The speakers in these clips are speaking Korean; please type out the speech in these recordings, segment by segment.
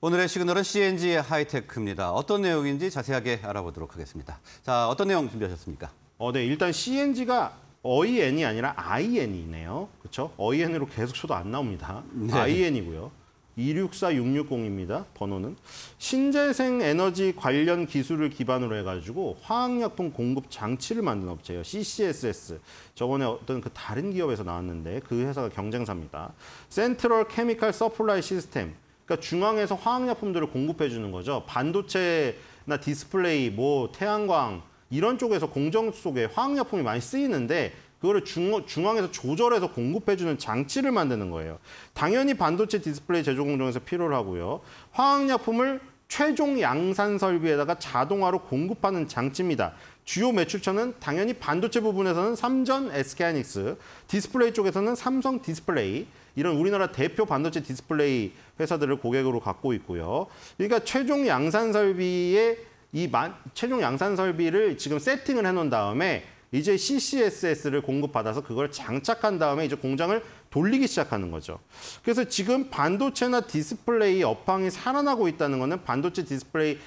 오늘의 시그널은 CNG 하이테크입니다. 어떤 내용인지 자세하게 알아보도록 하겠습니다. 자, 어떤 내용 준비하셨습니까? 어, 네, 일단 CNG가 OEN이 아니라 IN이네요. 그렇죠? OEN으로 계속 쳐도 안 나옵니다. 네. IN이고요. 264660입니다. 번호는 신재생 에너지 관련 기술을 기반으로 해가지고 화학약품 공급 장치를 만든 업체예요. CCSS. 저번에 어떤 그 다른 기업에서 나왔는데 그 회사가 경쟁사입니다. 센트럴 케미칼 서플라이 시스템. 그러니까 중앙에서 화학약품들을 공급해 주는 거죠. 반도체나 디스플레이, 뭐 태양광 이런 쪽에서 공정 속에 화학약품이 많이 쓰이는데 그거를 중, 중앙에서 조절해서 공급해주는 장치를 만드는 거예요. 당연히 반도체 디스플레이 제조 공정에서 필요를 하고요. 화학약품을 최종 양산 설비에다가 자동화로 공급하는 장치입니다. 주요 매출처는 당연히 반도체 부분에서는 삼전 SK하이닉스, 디스플레이 쪽에서는 삼성 디스플레이, 이런 우리나라 대표 반도체 디스플레이 회사들을 고객으로 갖고 있고요. 그러니까 최종 양산 설비의 이 만, 최종 양산 설비를 지금 세팅을 해놓은 다음에 이제 CCSS를 공급받아서 그걸 장착한 다음에 이제 공장을 돌리기 시작하는 거죠. 그래서 지금 반도체나 디스플레이 업황이 살아나고 있다는 것은 반도체 디스플레이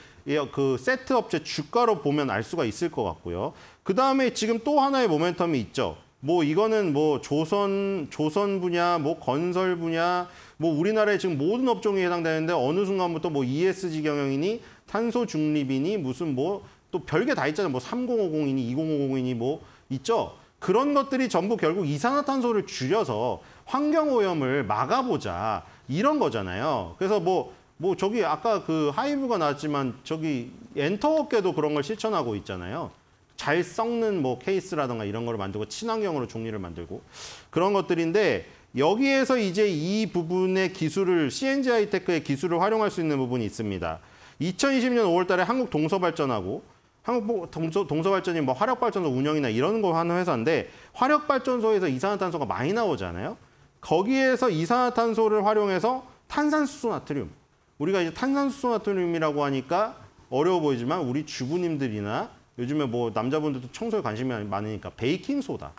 그 세트 업체 주가로 보면 알 수가 있을 것 같고요. 그 다음에 지금 또 하나의 모멘텀이 있죠. 뭐 이거는 뭐 조선 조선 분야, 뭐 건설 분야, 뭐 우리나라의 지금 모든 업종에 해당되는데 어느 순간부터 뭐 ESG 경영이니 탄소 중립이니 무슨 뭐또 별게 다 있잖아요. 뭐 3050이니 2050이니 뭐 있죠. 그런 것들이 전부 결국 이산화탄소를 줄여서 환경오염을 막아보자 이런 거잖아요. 그래서 뭐뭐 뭐 저기 아까 그 하이브가 나왔지만 저기 엔터업계도 그런 걸 실천하고 있잖아요. 잘 썩는 뭐 케이스라든가 이런 걸 만들고 친환경으로 종류를 만들고 그런 것들인데 여기에서 이제 이 부분의 기술을 CNG i 이테크의 기술을 활용할 수 있는 부분이 있습니다. 2020년 5월 달에 한국 동서발전하고 한국 뭐 동서, 발전이뭐 화력발전소 운영이나 이런 걸 하는 회사인데 화력발전소에서 이산화탄소가 많이 나오잖아요. 거기에서 이산화탄소를 활용해서 탄산수소나트륨. 우리가 이제 탄산수소나트륨이라고 하니까 어려워 보이지만 우리 주부님들이나 요즘에 뭐 남자분들도 청소에 관심이 많으니까 베이킹소다.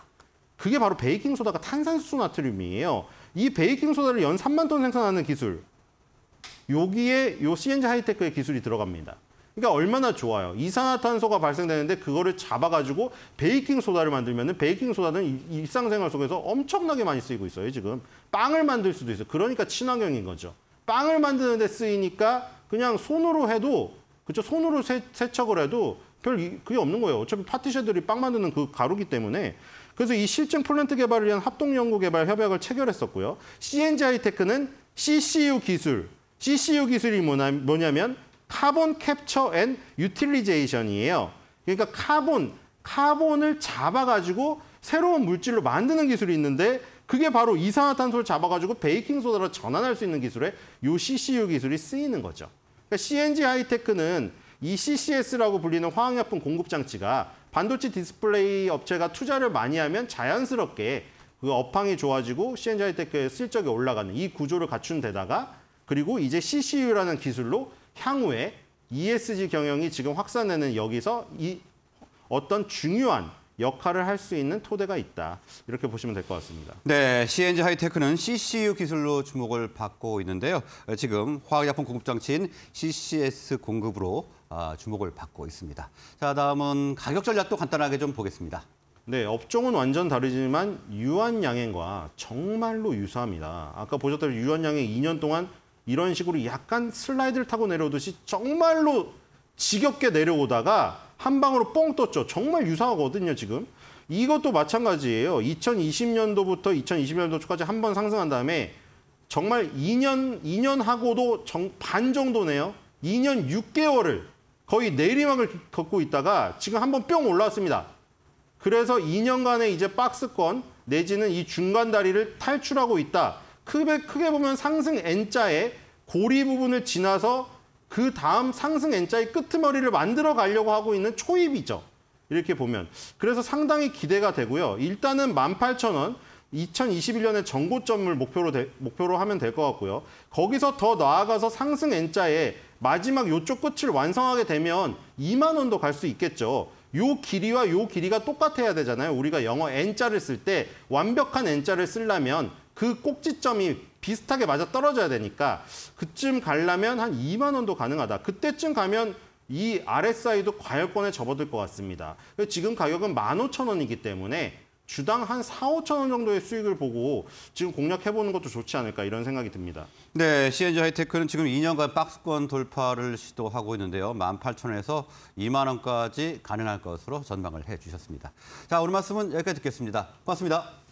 그게 바로 베이킹소다가 탄산수소나트륨이에요. 이 베이킹소다를 연 3만 톤 생산하는 기술. 여기에 요 CNG 하이테크의 기술이 들어갑니다. 그러니까 얼마나 좋아요. 이산화탄소가 발생되는데 그거를 잡아가지고 베이킹 소다를 만들면은 베이킹 소다는 일상생활 속에서 엄청나게 많이 쓰이고 있어요. 지금 빵을 만들 수도 있어요. 그러니까 친환경인 거죠. 빵을 만드는데 쓰이니까 그냥 손으로 해도 그쵸 손으로 세, 세척을 해도 별 그게 없는 거예요. 어차피 파티셔들이 빵 만드는 그 가루기 때문에. 그래서 이 실증 플랜트 개발을 위한 합동 연구 개발 협약을 체결했었고요. CNG i 테크는 CCU 기술. CCU 기술이 뭐냐면 카본 캡처 앤 유틸리제이션이에요. 그러니까 카본, 카본을 잡아가지고 새로운 물질로 만드는 기술이 있는데 그게 바로 이산화탄소를 잡아가지고 베이킹소다로 전환할 수 있는 기술에 이 CCU 기술이 쓰이는 거죠. 그러니까 CNG 하이테크는 이 CCS라고 불리는 화학약품 공급 장치가 반도체 디스플레이 업체가 투자를 많이 하면 자연스럽게 그 업황이 좋아지고 CNG 하이테크의 실적이 올라가는 이 구조를 갖춘 데다가 그리고 이제 CCU라는 기술로 향후에 ESG 경영이 지금 확산되는 여기서 이 어떤 중요한 역할을 할 수 있는 토대가 있다. 이렇게 보시면 될 것 같습니다. 네, CNG 하이테크는 CCU 기술로 주목을 받고 있는데요. 지금 화학약품 공급장치인 CCS 공급으로 아, 주목을 받고 있습니다. 자, 다음은 가격 전략도 간단하게 좀 보겠습니다. 네, 업종은 완전 다르지만 유한양행과 정말로 유사합니다. 아까 보셨다시피 유한양행 2년 동안 이런 식으로 약간 슬라이드를 타고 내려오듯이 정말로 지겹게 내려오다가 한 방으로 뽕 떴죠. 정말 유사하거든요, 지금. 이것도 마찬가지예요. 2020년도부터 2020년도 초까지 한 번 상승한 다음에 정말 2년, 2년 하고도 정, 반 정도네요. 2년 6개월을 거의 내리막을 걷고 있다가 지금 한 번 뿅 올라왔습니다. 그래서 2년간의 이제 박스권 내지는 이 중간 다리를 탈출하고 있다. 크게, 크게 보면 상승 N자의 고리 부분을 지나서 그 다음 상승 N자의 끄트머리를 만들어 가려고 하고 있는 초입이죠. 이렇게 보면. 그래서 상당히 기대가 되고요. 일단은 18,000원, 2021년에 전고점을 목표로, 되, 목표로 하면 될 것 같고요. 거기서 더 나아가서 상승 N자의 마지막 요쪽 끝을 완성하게 되면 2만 원도 갈 수 있겠죠. 요 길이와 요 길이가 똑같아야 되잖아요. 우리가 영어 N자를 쓸 때 완벽한 N자를 쓰려면 그 꼭지점이 비슷하게 맞아 떨어져야 되니까 그쯤 가려면 한 2만 원도 가능하다. 그때쯤 가면 이 RSI도 과열권에 접어들 것 같습니다. 지금 가격은 15,000원이기 때문에 주당 한 4, 5천 원 정도의 수익을 보고 지금 공략해보는 것도 좋지 않을까 이런 생각이 듭니다. 네, CNG 하이테크는 지금 2년간 박스권 돌파를 시도하고 있는데요. 18,000원에서 2만 원까지 가능할 것으로 전망을 해주셨습니다. 자, 오늘 말씀은 여기까지 듣겠습니다. 고맙습니다.